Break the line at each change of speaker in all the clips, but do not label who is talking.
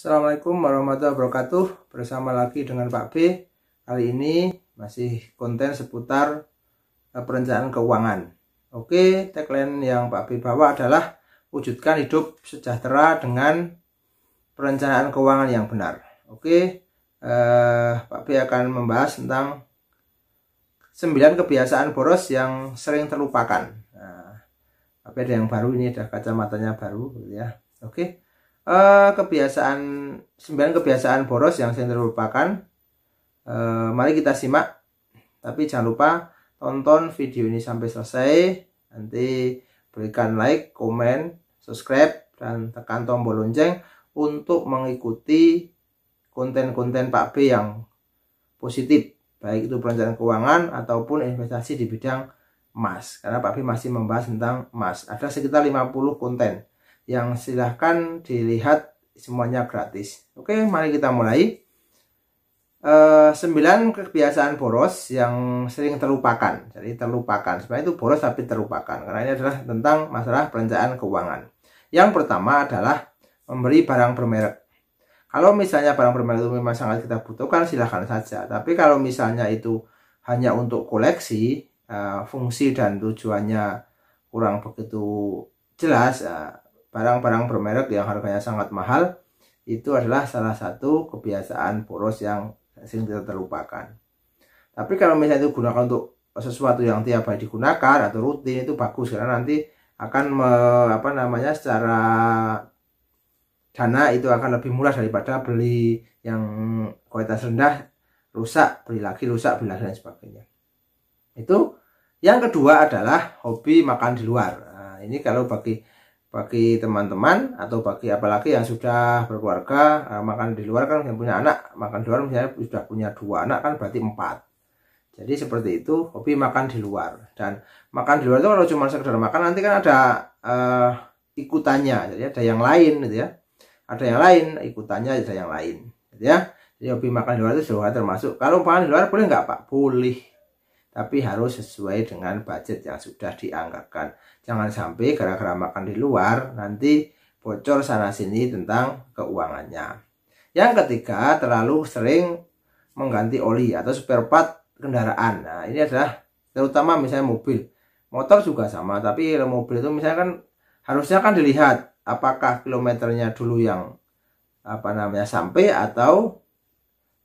Assalamualaikum warahmatullahi wabarakatuh Bersama lagi dengan Pak B Kali ini masih konten seputar eh, perencanaan keuangan Oke, tagline yang Pak B bawa adalah Wujudkan hidup sejahtera dengan perencanaan keuangan yang benar Oke, eh, Pak B akan membahas tentang 9 kebiasaan boros yang sering terlupakan nah, Tapi ada yang baru ini, ada kacamatanya baru gitu ya Oke uh, kebiasaan sembilan kebiasaan boros yang sering terlupakan uh, mari kita simak tapi jangan lupa tonton video ini sampai selesai nanti berikan like komen subscribe dan tekan tombol lonceng untuk mengikuti konten-konten Pak B yang positif baik itu perencanaan keuangan ataupun investasi di bidang emas karena Pak B masih membahas tentang emas ada sekitar 50 konten yang silahkan dilihat semuanya gratis. Oke, mari kita mulai. e, eh, 9 kebiasaan boros yang sering terlupakan. Jadi terlupakan. Sebenarnya itu boros tapi terlupakan. Karena ini adalah tentang masalah perencanaan keuangan. Yang pertama adalah memberi barang bermerek. Kalau misalnya barang bermerek itu memang sangat kita butuhkan, silahkan saja. Tapi kalau misalnya itu hanya untuk koleksi, e, fungsi dan tujuannya kurang begitu jelas, eh, barang-barang bermerek yang harganya sangat mahal itu adalah salah satu kebiasaan boros yang sering kita terlupakan. Tapi kalau misalnya itu gunakan untuk sesuatu yang tiap hari digunakan atau rutin itu bagus karena nanti akan me, apa namanya secara dana itu akan lebih murah daripada beli yang kualitas rendah rusak beli lagi rusak beli lagi dan sebagainya itu yang kedua adalah hobi makan di luar nah, ini kalau bagi bagi teman-teman atau bagi apalagi yang sudah berkeluarga eh, makan di luar kan yang punya anak makan di luar misalnya sudah punya dua anak kan berarti empat jadi seperti itu hobi makan di luar dan makan di luar itu kalau cuma sekedar makan nanti kan ada uh, ikutannya jadi ada yang lain gitu ya ada yang lain ikutannya ada yang lain gitu ya jadi hobi makan di luar itu sudah termasuk kalau makan di luar boleh nggak pak boleh tapi harus sesuai dengan budget yang sudah dianggarkan. Jangan sampai gara-gara makan di luar nanti bocor sana-sini tentang keuangannya. Yang ketiga, terlalu sering mengganti oli atau spare part kendaraan. Nah, ini adalah terutama misalnya mobil. Motor juga sama, tapi mobil itu misalnya kan harusnya kan dilihat apakah kilometernya dulu yang apa namanya sampai atau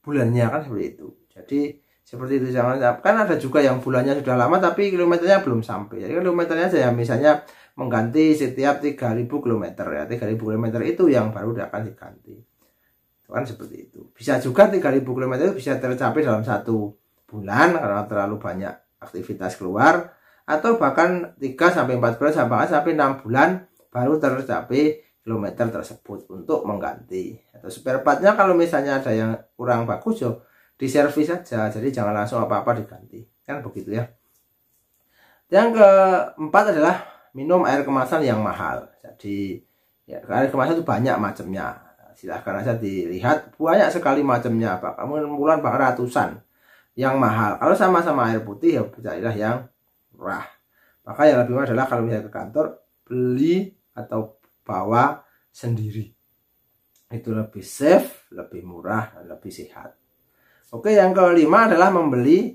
bulannya kan seperti itu. Jadi seperti itu jangan kan ada juga yang bulannya sudah lama tapi kilometernya belum sampai jadi kilometernya saya misalnya mengganti setiap 3000 km ya 3000 km itu yang baru akan diganti itu kan seperti itu bisa juga 3000 km itu bisa tercapai dalam satu bulan karena terlalu banyak aktivitas keluar atau bahkan 3 sampai 4 bulan sampai sampai 6 bulan baru tercapai kilometer tersebut untuk mengganti atau spare partnya kalau misalnya ada yang kurang bagus yo ya di diservis saja jadi jangan langsung apa-apa diganti kan begitu ya yang keempat adalah minum air kemasan yang mahal jadi ya, air kemasan itu banyak macamnya silahkan aja dilihat banyak sekali macamnya apa kamu bulan pak ratusan yang mahal kalau sama-sama air putih ya carilah yang murah maka yang lebih murah adalah kalau misalnya ke kantor beli atau bawa sendiri itu lebih safe lebih murah dan lebih sehat Oke, yang kelima adalah membeli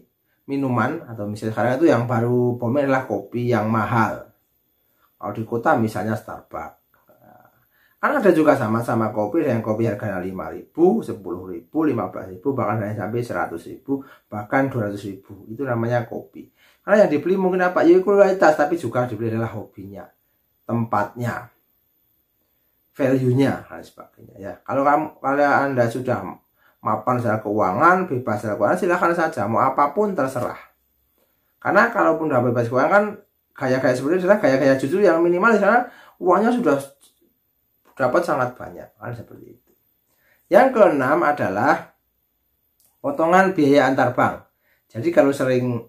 minuman atau misalnya sekarang itu yang baru booming adalah kopi yang mahal. Kalau di kota misalnya Starbucks. Karena ada juga sama-sama kopi yang kopi harganya 5000, 10000, 15000, bahkan hanya sampai 100000, bahkan 200000. Itu namanya kopi. Karena yang dibeli mungkin apa? Ya kualitas, tapi juga dibeli adalah hobinya, tempatnya, value-nya dan sebagainya ya. Kalau kamu kalau Anda sudah mapan secara keuangan, bebas secara keuangan, silahkan saja, mau apapun terserah. Karena kalaupun udah bebas keuangan, kan, gaya-gaya seperti itu, gaya-gaya jujur yang minimal misalnya uangnya sudah dapat sangat banyak, kan seperti itu. Yang keenam adalah potongan biaya antar bank. Jadi kalau sering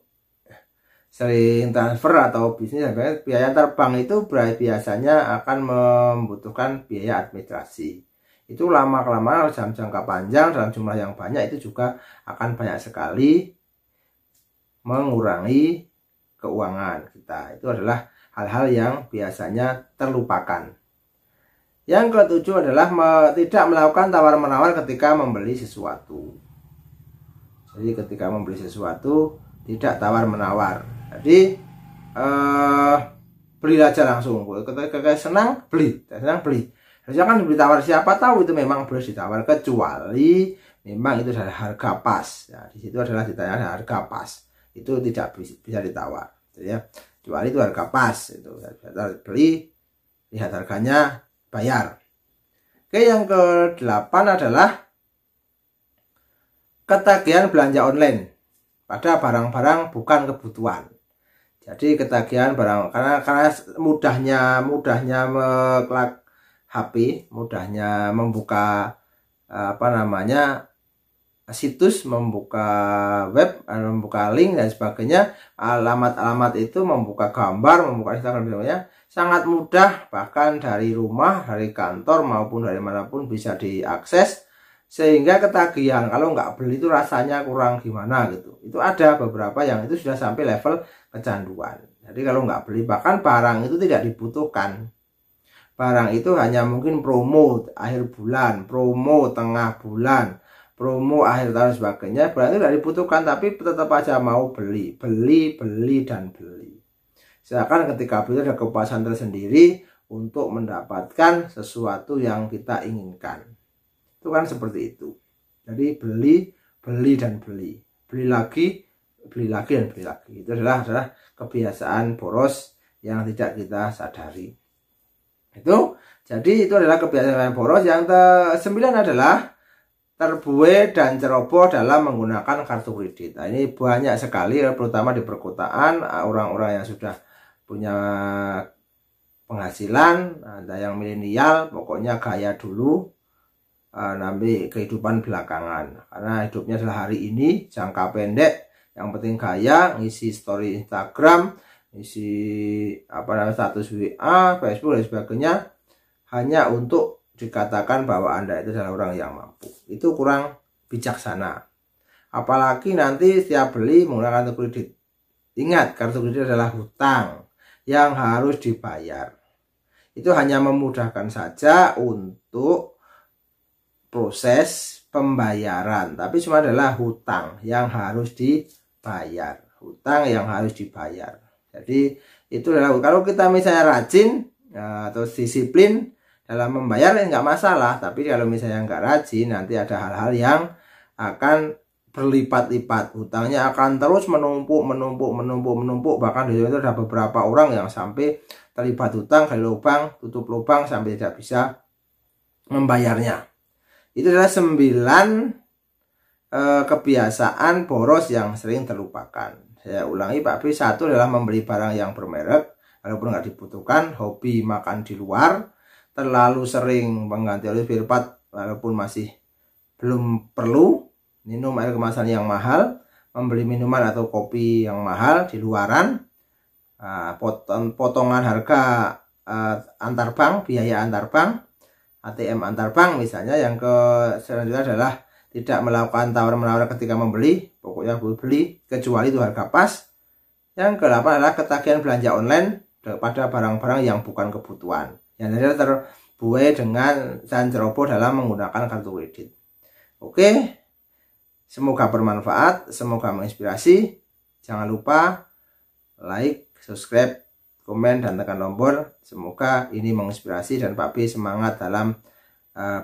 sering transfer atau bisnis biaya antar bank itu biasanya akan membutuhkan biaya administrasi itu lama kelamaan dalam jangka panjang dalam jumlah yang banyak itu juga akan banyak sekali mengurangi keuangan kita itu adalah hal-hal yang biasanya terlupakan yang ketujuh adalah me, tidak melakukan tawar-menawar ketika membeli sesuatu. Jadi ketika membeli sesuatu tidak tawar-menawar. Jadi eh, beli aja langsung. Ketika senang beli, senang beli harusnya kan diberi tawar siapa tahu itu memang boleh ditawar kecuali memang itu adalah harga pas ya di situ adalah ditanya harga pas itu tidak bisa ditawar Jadi ya kecuali itu harga pas itu beli lihat harganya bayar oke yang ke delapan adalah ketagihan belanja online pada barang-barang bukan kebutuhan jadi ketagihan barang karena karena mudahnya mudahnya HP, mudahnya membuka eh, apa namanya situs, membuka web, eh, membuka link dan sebagainya, alamat-alamat itu membuka gambar, membuka Instagram semuanya sangat mudah bahkan dari rumah, dari kantor maupun dari manapun bisa diakses sehingga ketagihan kalau nggak beli itu rasanya kurang gimana gitu itu ada beberapa yang itu sudah sampai level kecanduan jadi kalau nggak beli bahkan barang itu tidak dibutuhkan Barang itu hanya mungkin promo akhir bulan, promo tengah bulan, promo akhir tahun sebagainya. Barang itu tidak dibutuhkan tapi tetap aja mau beli, beli, beli dan beli. Silahkan ketika beli ada kepuasan tersendiri untuk mendapatkan sesuatu yang kita inginkan. Itu kan seperti itu. Jadi beli, beli dan beli. Beli lagi, beli lagi dan beli lagi. Itu adalah adalah kebiasaan boros yang tidak kita sadari. Itu jadi itu adalah kebiasaan boros. Yang sembilan adalah terbuai dan ceroboh dalam menggunakan kartu kredit. Nah, ini banyak sekali terutama di perkotaan eh, orang-orang yang sudah punya penghasilan, ada yang milenial, pokoknya gaya dulu eh, nanti kehidupan belakangan karena hidupnya adalah hari ini jangka pendek yang penting gaya ngisi story Instagram isi apa namanya status WA, Facebook dan sebagainya hanya untuk dikatakan bahwa Anda itu adalah orang yang mampu. Itu kurang bijaksana. Apalagi nanti setiap beli menggunakan kartu kredit. Ingat, kartu kredit adalah hutang yang harus dibayar. Itu hanya memudahkan saja untuk proses pembayaran, tapi cuma adalah hutang yang harus dibayar. Hutang yang harus dibayar. Jadi itu adalah kalau kita misalnya rajin atau ya, disiplin dalam membayar ya, nggak masalah, tapi kalau misalnya nggak rajin nanti ada hal-hal yang akan berlipat-lipat Utangnya akan terus menumpuk menumpuk menumpuk menumpuk bahkan di itu ada beberapa orang yang sampai terlibat hutang ke lubang tutup lubang sampai tidak bisa membayarnya itu adalah sembilan eh, kebiasaan boros yang sering terlupakan saya ulangi Pak B, satu adalah membeli barang yang bermerek, walaupun nggak dibutuhkan, hobi makan di luar, terlalu sering mengganti oleh filpat, walaupun masih belum perlu, minum air kemasan yang mahal, membeli minuman atau kopi yang mahal di luaran, ah, potongan harga ah, antar bank, biaya antar bank, ATM antar bank misalnya. Yang ke selanjutnya adalah tidak melakukan tawar-menawar ketika membeli, pokoknya beli kecuali itu harga pas. Yang kedelapan adalah ketagihan belanja online pada barang-barang yang bukan kebutuhan. Yang terakhir terbuai dengan dan ceroboh dalam menggunakan kartu kredit. Oke, semoga bermanfaat, semoga menginspirasi. Jangan lupa like, subscribe, komen, dan tekan tombol. Semoga ini menginspirasi dan Pak semangat dalam uh,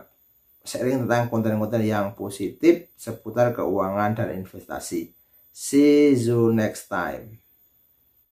sharing tentang konten-konten yang positif seputar keuangan dan investasi. See you next time.